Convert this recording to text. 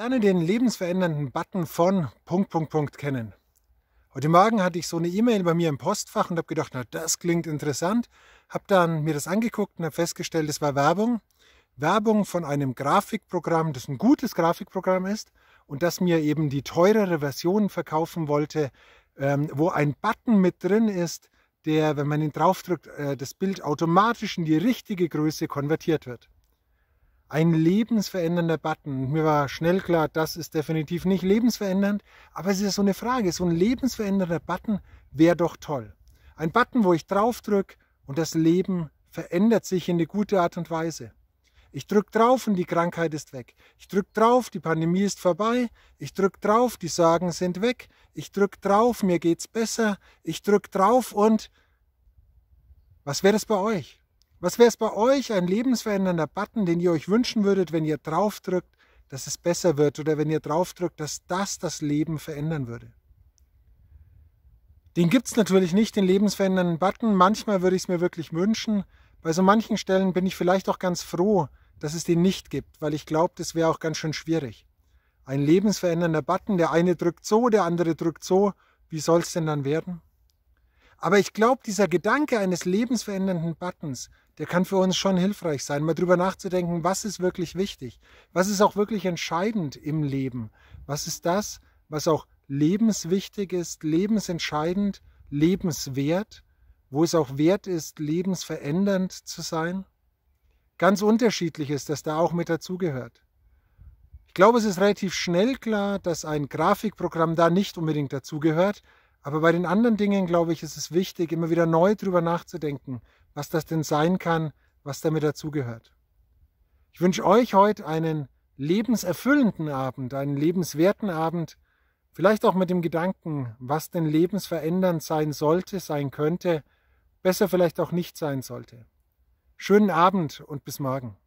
Lerne den lebensverändernden Button von Punkt, Punkt, Punkt kennen. Heute Morgen hatte ich so eine E-Mail bei mir im Postfach und habe gedacht, na, das klingt interessant. Habe dann mir das angeguckt und habe festgestellt, es war Werbung. Werbung von einem Grafikprogramm, das ein gutes Grafikprogramm ist und das mir eben die teurere Version verkaufen wollte, ähm, wo ein Button mit drin ist, der, wenn man ihn draufdrückt, äh, das Bild automatisch in die richtige Größe konvertiert wird ein lebensverändernder Button. Mir war schnell klar, das ist definitiv nicht lebensverändernd, aber es ist so eine Frage, so ein lebensverändernder Button wäre doch toll. Ein Button, wo ich draufdrück und das Leben verändert sich in eine gute Art und Weise. Ich drück drauf und die Krankheit ist weg. Ich drück drauf, die Pandemie ist vorbei. Ich drück drauf, die Sorgen sind weg. Ich drück drauf, mir geht's besser. Ich drück drauf und was wäre das bei euch? Was wäre es bei euch, ein lebensverändernder Button, den ihr euch wünschen würdet, wenn ihr draufdrückt, dass es besser wird oder wenn ihr draufdrückt, dass das das Leben verändern würde? Den gibt es natürlich nicht, den lebensverändernden Button. Manchmal würde ich es mir wirklich wünschen. Bei so manchen Stellen bin ich vielleicht auch ganz froh, dass es den nicht gibt, weil ich glaube, das wäre auch ganz schön schwierig. Ein lebensverändernder Button, der eine drückt so, der andere drückt so. Wie soll es denn dann werden? Aber ich glaube, dieser Gedanke eines lebensverändernden Buttons, der kann für uns schon hilfreich sein, mal drüber nachzudenken, was ist wirklich wichtig, was ist auch wirklich entscheidend im Leben, was ist das, was auch lebenswichtig ist, lebensentscheidend, lebenswert, wo es auch wert ist, lebensverändernd zu sein. Ganz unterschiedlich ist, dass da auch mit dazugehört. Ich glaube, es ist relativ schnell klar, dass ein Grafikprogramm da nicht unbedingt dazugehört, aber bei den anderen Dingen, glaube ich, ist es wichtig, immer wieder neu drüber nachzudenken, was das denn sein kann, was damit dazugehört. Ich wünsche euch heute einen lebenserfüllenden Abend, einen lebenswerten Abend, vielleicht auch mit dem Gedanken, was denn lebensverändernd sein sollte, sein könnte, besser vielleicht auch nicht sein sollte. Schönen Abend und bis morgen.